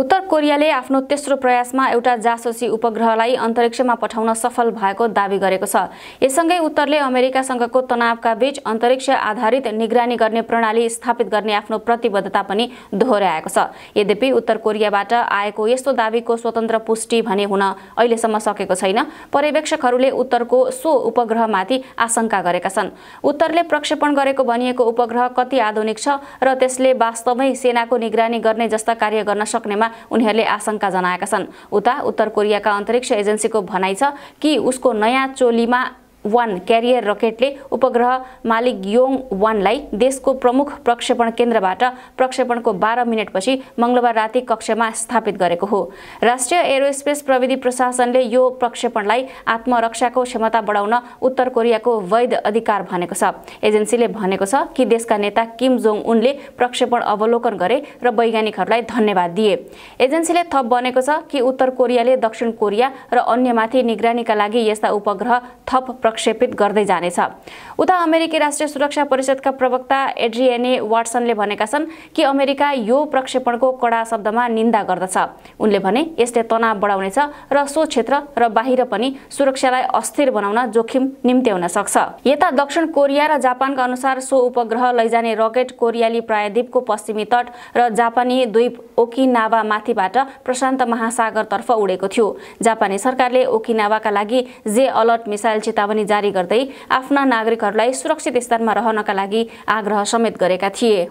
उत्तर कोरियाले आफ्नो तेस्रो प्रयासमा एउटा जासुसी उपग्रहलाई अन्तरिक्षमा पठाउन सफल भएको दावी गरेको छ यससँगै उत्तरले अमेरिकासँगको तनावका बीच अन्तरिक्ष आधारित निगरानी गर्ने प्रणाली स्थापित गर्ने आफ्नो प्रतिबद्धता पनि दोहोऱ्याएको छ यद्यपि उत्तर कोरियाबाट आएको यस्तो दावीको स्वतन्त्र पुष्टि भने हुन अहिलेसम्म सकेको छैन पर्यवेक्षकहरूले उत्तरको सो उपग्रहमाथि आशंका गरेका छन् उत्तरले प्रक्षेपण गरेको भनिएको उपग्रह कति आधुनिक छ र त्यसले वास्तवमै सेनाको निगरानी गर्ने जस्ता कार्य गर्न सक्ने विषयमा उनीहरूले आशंका जनाएका छन् उता उत्तर कोरियाका अन्तरिक्ष एजेन्सीको भनाइ छ कि उसको नयाँ चोलीमा वान क्यारियर रकेटले उपग्रह मालिक योङ वानलाई देशको प्रमुख प्रक्षेपण केन्द्रबाट प्रक्षेपणको बाह्र मिनटपछि मङ्गलबार राति कक्षमा स्थापित गरेको हो राष्ट्रिय एरोस्पेस प्रविधि प्रशासनले यो प्रक्षेपणलाई आत्मरक्षाको क्षमता बढाउन उत्तर कोरियाको वैध अधिकार भनेको छ एजेन्सीले भनेको छ कि देशका नेता किम जोङ उनले प्रक्षेपण अवलोकन गरे र वैज्ञानिकहरूलाई धन्यवाद दिए एजेन्सीले थप भनेको छ कि उत्तर कोरियाले दक्षिण कोरिया र अन्यमाथि निगरानीका लागि यस्ता उपग्रह थप प्रक्षेपित गर्दै जानेछ उता अमेरिकी राष्ट्रिय सुरक्षा परिषदका प्रवक्ता एड्रिएने वाटसनले भनेका छन् कि अमेरिका यो प्रक्षेपणको कडा शब्दमा निन्दा गर्दछ उनले भने यसले तनाव बढाउनेछ र सो क्षेत्र र बाहिर पनि सुरक्षालाई अस्थिर बनाउन जोखिम निम्त्याउन सक्छ यता दक्षिण कोरिया र जापानका अनुसार सो उपग्रह लैजाने रकेट कोरियाली प्रायद्वीपको पश्चिमी तट र जापानी द्वीप ओकिनावा माथिबाट प्रशान्त महासागरतर्फ उडेको थियो जापानी सरकारले ओकिनावाका लागि जे अलर्ट मिसाइल चेतावनी चेतावनी जारी गर्दै आफ्ना नागरिकहरूलाई सुरक्षित स्थानमा रहनका लागि आग्रह समेत गरेका थिए